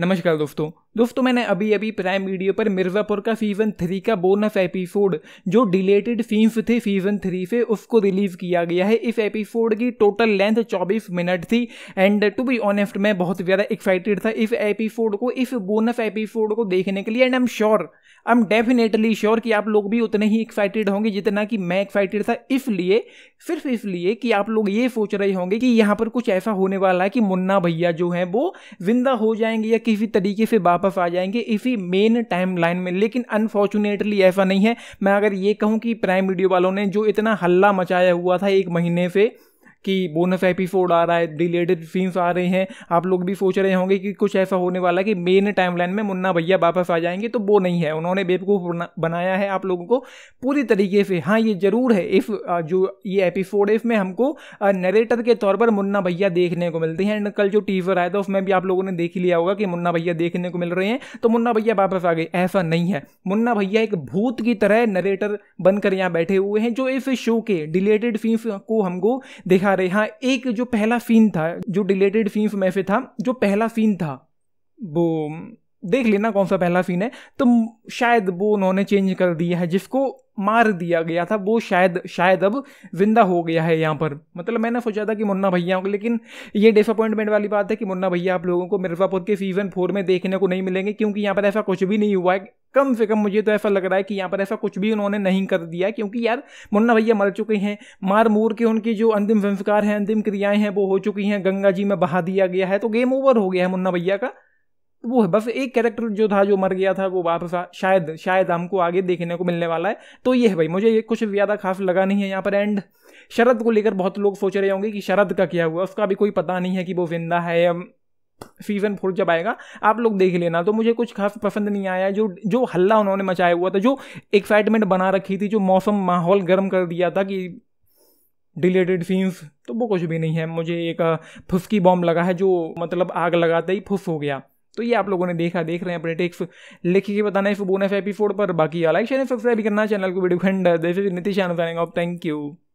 नमस्कार दोस्तों दोस्तों तो मैंने अभी अभी प्राइम वीडियो पर मिर्ज़ापुर का सीज़न थ्री का बोनस एपिसोड जो डिलेटेड सीन्स थे सीज़न थ्री से उसको रिलीज़ किया गया है इस एपिसोड की टोटल लेंथ 24 मिनट थी एंड टू बी ऑनेस्ट मैं बहुत ज़्यादा एक्साइटेड था इस एपिसोड को इस बोनस एपिसोड को देखने के लिए and I am sure I am definitely sure कि आप लोग भी उतने ही एक्साइटेड होंगे जितना कि मैं एक्साइटेड था इसलिए सिर्फ इसलिए कि आप लोग ये सोच रहे होंगे कि यहाँ पर कुछ ऐसा होने वाला है कि मुन्ना भैया जो हैं वो जिंदा हो जाएंगे या किसी तरीके से बाप वापस आ जाएंगे इसी मेन टाइम लाइन में लेकिन अनफॉर्चुनेटली ऐसा नहीं है मैं अगर ये कहूँ कि प्राइम वीडियो वालों ने जो इतना हल्ला मचाया हुआ था एक महीने से कि बोनस एपिसोड आ रहा है रिलेटेड सीन्स आ रहे हैं आप लोग भी सोच रहे होंगे कि कुछ ऐसा होने वाला है कि मेन टाइमलाइन में मुन्ना भैया वापस आ जाएंगे तो वो नहीं है उन्होंने बेवकूफ़ बनाया है आप लोगों को पूरी तरीके से हाँ ये ज़रूर है इस जो ये एपिसोड है इसमें हमको नरेटर के तौर पर मुन्ना भैया देखने को मिलते हैं एंड कल जो टीजर आया था उसमें भी आप लोगों ने देख लिया होगा कि मुन्ना भैया देखने को मिल रहे हैं तो मुन्ना भैया वापस आ गए ऐसा नहीं है मुन्ना भैया एक भूत की तरह नरेटर बनकर यहाँ बैठे हुए हैं जो इस शो के डिलेटेड सीन्स को हमको देखा दिखा रहे हाँ एक जो पहला फीन था जो डिलेटेड फीम में से था जो पहला फीन था वो देख लेना कौन सा पहला सीन है तो शायद वो उन्होंने चेंज कर दिया है जिसको मार दिया गया था वो शायद शायद अब जिंदा हो गया है यहाँ पर मतलब मैंने सोचा था कि मुन्ना भैया लेकिन ये डिसअपॉइंटमेंट वाली बात है कि मुन्ना भैया आप लोगों को मिर्ज़ापुर के सीज़न फोर में देखने को नहीं मिलेंगे क्योंकि यहाँ पर ऐसा कुछ भी नहीं हुआ है कम से कम मुझे तो ऐसा लग रहा है कि यहाँ पर ऐसा कुछ भी उन्होंने नहीं कर दिया क्योंकि यार मुन्ना भैया मर चुके हैं मार मूर के उनकी जो अंतिम संस्कार हैं अंतिम क्रियाएं हैं वो हो चुकी हैं गंगा जी में बहा दिया गया है तो गेम ओवर हो गया है मुन्ना भैया का वो है बस एक कैरेक्टर जो था जो मर गया था वो वापस आ, शायद शायद हमको आगे देखने को मिलने वाला है तो ये है भाई मुझे ये कुछ ज़्यादा खास लगा नहीं है यहाँ पर एंड शरद को लेकर बहुत लोग सोच रहे होंगे कि शरद का क्या हुआ उसका भी कोई पता नहीं है कि वो जिंदा है सीजन फोर जब आएगा आप लोग देख लेना तो मुझे कुछ खास पसंद नहीं आया जो जो हल्ला उन्होंने मचाया हुआ था जो एक्साइटमेंट बना रखी थी जो मौसम माहौल गर्म कर दिया था कि डिलेटेड सीन्स तो वो कुछ भी नहीं है मुझे एक फुसकी बॉम्ब लगा है जो मतलब आग लगाते ही फुस हो गया तो ये आप लोगों ने देखा देख रहे हैं अपने टेक्स लिख के बताना इस बोनस एपिसोड पर बाकी लाइक शेयर सब्सक्राइब करना चैनल को वीडियो खंड नितिश नीतीश थैंक यू